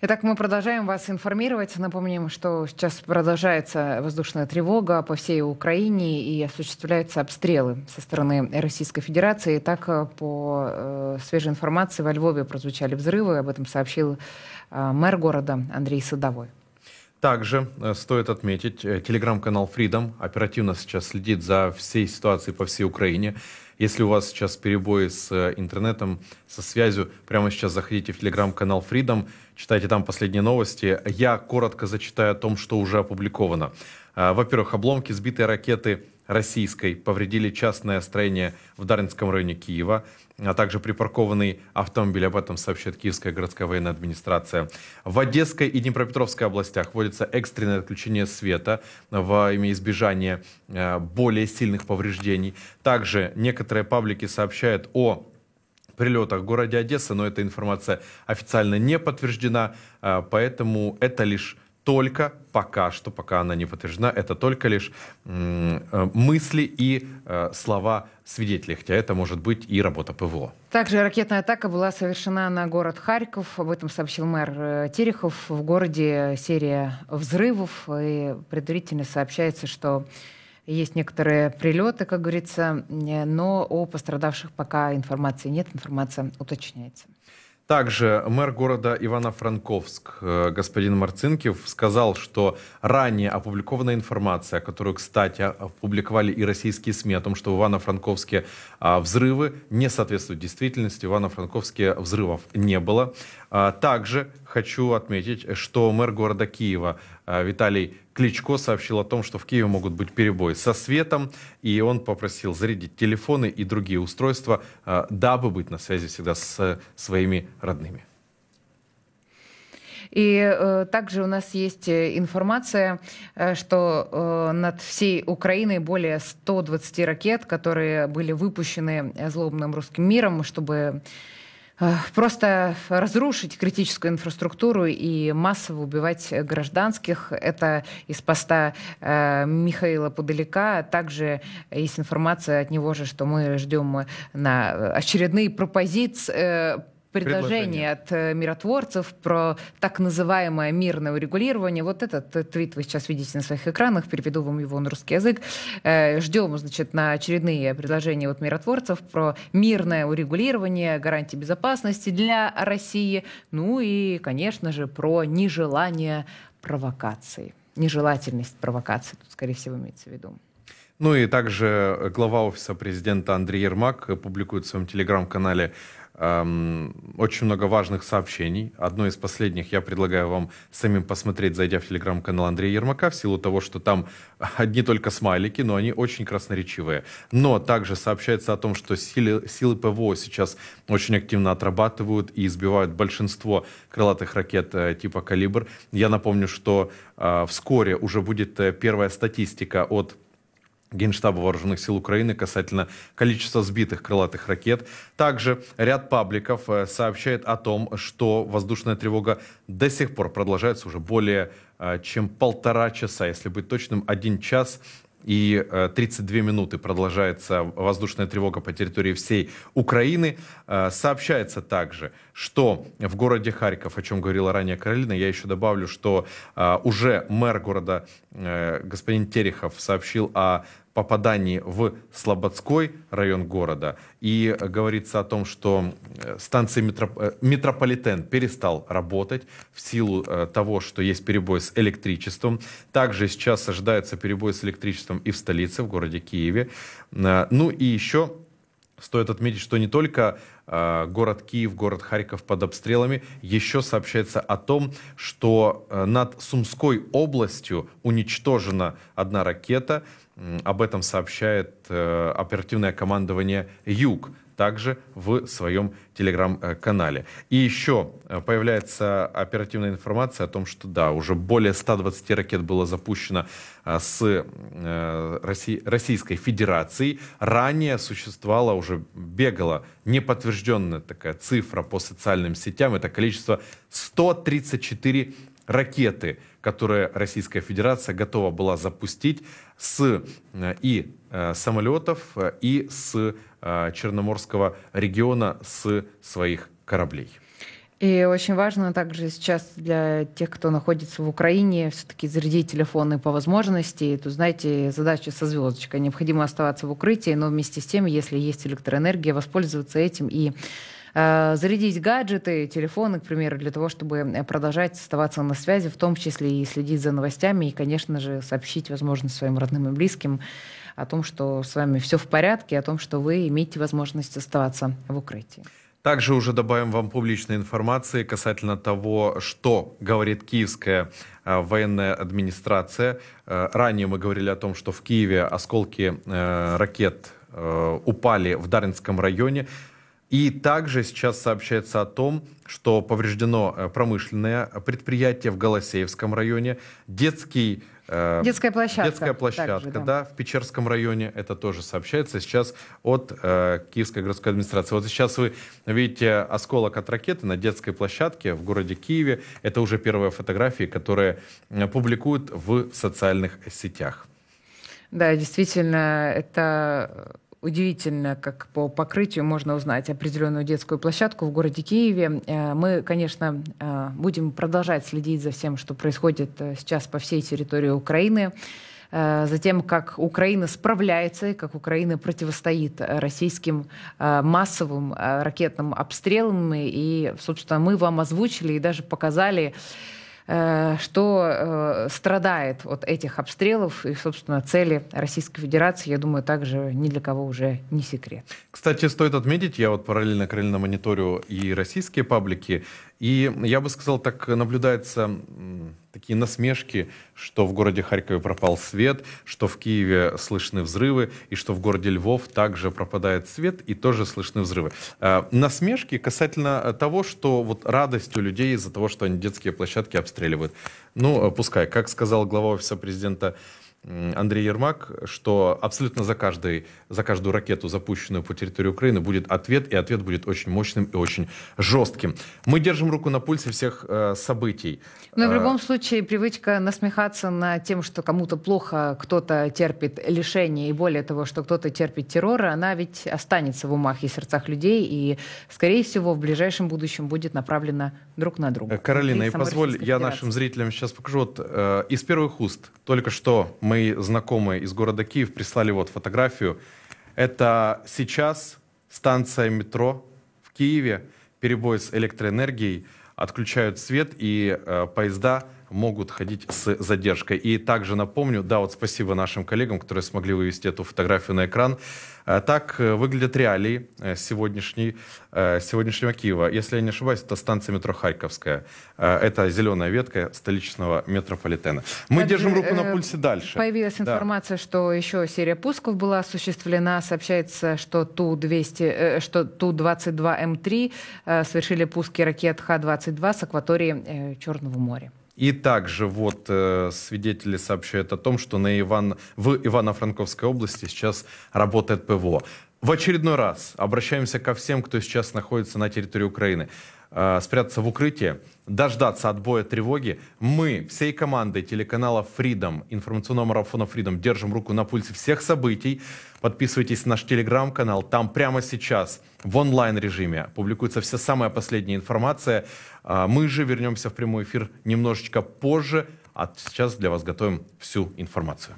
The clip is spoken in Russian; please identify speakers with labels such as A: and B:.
A: Итак, мы продолжаем вас информировать. Напомним, что сейчас продолжается воздушная тревога по всей Украине и осуществляются обстрелы со стороны Российской Федерации. так, э, по э, свежей информации, во Львове прозвучали взрывы. Об этом сообщил э, мэр города Андрей Садовой.
B: Также э, стоит отметить, э, телеграм-канал Freedom оперативно сейчас следит за всей ситуацией по всей Украине. Если у вас сейчас перебои с э, интернетом, со связью, прямо сейчас заходите в телеграм-канал Freedom, читайте там последние новости. Я коротко зачитаю о том, что уже опубликовано. Во-первых, обломки сбитой ракеты российской повредили частное строение в Дарницком районе Киева, а также припаркованный автомобиль. Об этом сообщает Киевская городская военная администрация. В Одесской и Днепропетровской областях вводится экстренное отключение света во имя избежания э, более сильных повреждений. Также некоторые паблики сообщают о прилетах в городе Одесса, но эта информация официально не подтверждена, э, поэтому это лишь только пока что, пока она не подтверждена, это только лишь э, мысли и э, слова свидетелей, хотя это может быть и работа ПВО.
A: Также ракетная атака была совершена на город Харьков, об этом сообщил мэр э, Терехов. В городе серия взрывов, и предварительно сообщается, что есть некоторые прилеты, как говорится, но о пострадавших пока информации нет, информация уточняется.
B: Также мэр города Ивано-Франковск э, господин Марцинкив сказал, что ранее опубликованная информация, которую, кстати, опубликовали и российские СМИ о том, что в Ивано-Франковске а, взрывы не соответствуют действительности, в Ивано-Франковске взрывов не было. А, также хочу отметить, что мэр города Киева а, Виталий Кличко сообщил о том, что в Киеве могут быть перебои со светом, и он попросил зарядить телефоны и другие устройства, а, дабы быть на связи всегда с э, своими родными.
A: И э, также у нас есть э, информация, э, что э, над всей Украиной более 120 ракет, которые были выпущены э, злобным русским миром, чтобы Просто разрушить критическую инфраструктуру и массово убивать гражданских. Это из поста э, Михаила Подалека. Также есть информация от него же, что мы ждем э, на э, очередные пропозиции предложение от э, миротворцев про так называемое мирное урегулирование. Вот этот э, твит вы сейчас видите на своих экранах, переведу вам его на русский язык. Э, ждем, значит, на очередные предложения от миротворцев про мирное урегулирование, гарантии безопасности для России, ну и, конечно же, про нежелание провокаций, нежелательность провокаций, тут, скорее всего, имеется в виду.
B: Ну и также глава офиса президента Андрей Ермак публикует в своем телеграм-канале очень много важных сообщений. Одно из последних я предлагаю вам самим посмотреть, зайдя в телеграм-канал Андрея Ермака, в силу того, что там одни только смайлики, но они очень красноречивые. Но также сообщается о том, что силы, силы ПВО сейчас очень активно отрабатывают и избивают большинство крылатых ракет э, типа «Калибр». Я напомню, что э, вскоре уже будет э, первая статистика от Генштаба Вооруженных сил Украины касательно количества сбитых крылатых ракет. Также ряд пабликов э, сообщает о том, что воздушная тревога до сих пор продолжается уже более э, чем полтора часа, если быть точным, один час и 32 э, минуты продолжается воздушная тревога по территории всей Украины. Э, сообщается также, что в городе Харьков, о чем говорила ранее Каролина, я еще добавлю, что э, уже мэр города господин Терехов сообщил о попадании в Слободской район города. И говорится о том, что э, станция метроп... Э, метрополитен перестал работать в силу э, того, что есть перебой с электричеством. Также сейчас ожидается перебой с электричеством и в столице, в городе Киеве. Ну и еще Стоит отметить, что не только город Киев, город Харьков под обстрелами, еще сообщается о том, что над Сумской областью уничтожена одна ракета, об этом сообщает э, оперативное командование «Юг» также в своем телеграм-канале. И еще э, появляется оперативная информация о том, что да, уже более 120 ракет было запущено э, с Российской Федерацией. Ранее существовала, уже бегала неподтвержденная такая цифра по социальным сетям. Это количество 134 ракеты, которые Российская Федерация готова была запустить с э, и э, самолетов, э, и с Черноморского региона, с своих кораблей.
A: И очень важно также сейчас для тех, кто находится в Украине, все-таки зарядить телефоны по возможности. И тут, знаете, задача со звездочкой. Необходимо оставаться в укрытии, но вместе с тем, если есть электроэнергия, воспользоваться этим и Э, зарядить гаджеты, телефоны, к примеру, для того, чтобы э, продолжать оставаться на связи, в том числе и следить за новостями, и, конечно же, сообщить, возможно, своим родным и близким о том, что с вами все в порядке, о том, что вы имеете возможность оставаться в укрытии.
B: Также уже добавим вам публичной информации касательно того, что говорит киевская э, военная администрация. ранее мы говорили о том, что в Киеве осколки ракет упали в Даринском районе. И также сейчас сообщается о том, что повреждено э, промышленное предприятие в Голосеевском районе, детский э, Детская площадка. Детская площадка, также, да. да, в Печерском районе. Это тоже сообщается сейчас от э, Киевской городской администрации. Вот сейчас вы видите осколок от ракеты на детской площадке в городе Киеве. Это уже первые фотографии, которые э, публикуют в социальных сетях.
A: Да, действительно, это удивительно, как по покрытию можно узнать определенную детскую площадку в городе Киеве. Э, мы, конечно, э, будем продолжать следить за всем, что происходит э, сейчас по всей территории Украины за тем, как Украина справляется и как Украина противостоит российским массовым ракетным обстрелам. И, собственно, мы вам озвучили и даже показали Э, что э, страдает от этих обстрелов и, собственно, цели Российской Федерации, я думаю, также ни для кого уже не секрет.
B: Кстати, стоит отметить, я вот параллельно крыльно мониторю и российские паблики, и я бы сказал, так наблюдается такие насмешки, что в городе Харькове пропал свет, что в Киеве слышны взрывы, и что в городе Львов также пропадает свет, и тоже слышны взрывы. Э, насмешки касательно того, что вот радость у людей из-за того, что они детские площадки обстреливают. Ну, э, пускай, как сказал глава офиса президента Андрей Ермак, что абсолютно за, каждый, за каждую ракету, запущенную по территории Украины, будет ответ, и ответ будет очень мощным и очень жестким. Мы держим руку на пульсе всех э, событий. Но в э, любом
A: случае привычка насмехаться над тем, что кому-то плохо, кто-то терпит лишение, и более того, что кто-то терпит террор, она ведь останется в умах и сердцах людей, и, скорее всего, в ближайшем будущем будет направлена друг на друга. Каролина, и позволь, я нашим
B: зрителям сейчас покажу. Вот, э, из первых уст только что мы мои знакомые из города Киев прислали вот фотографию. Это сейчас станция метро в Киеве, перебой с электроэнергией, отключают свет, и э, поезда могут ходить с задержкой. И также напомню, да, вот спасибо нашим коллегам, которые смогли вывести эту фотографию на экран. Э, так э, выглядят реалии э, сегодняшней, сегодняшнего Киева. Если я не ошибаюсь, это станция метро Харьковская. Это зеленая ветка столичного метрополитена. Мы Также, держим руку на пульсе дальше. Появилась да.
A: информация, что еще серия пусков была осуществлена. Сообщается, что Ту-200, что Ту-22М3 совершили пуски ракет Х-22 с акватории Черного моря.
B: И также вот э, свидетели сообщают о том, что на Иван... в Ивано-Франковской области сейчас работает ПВО. В очередной раз обращаемся ко всем, кто сейчас находится на территории Украины. Э, спрятаться в укрытие, дождаться отбоя тревоги. Мы всей командой телеканала Freedom, информационного марафона Freedom, держим руку на пульсе всех событий. Подписывайтесь на наш телеграм-канал. Там прямо сейчас в онлайн-режиме публикуется вся самая последняя информация. Э, мы же вернемся в прямой эфир немножечко позже, а сейчас для вас готовим всю информацию.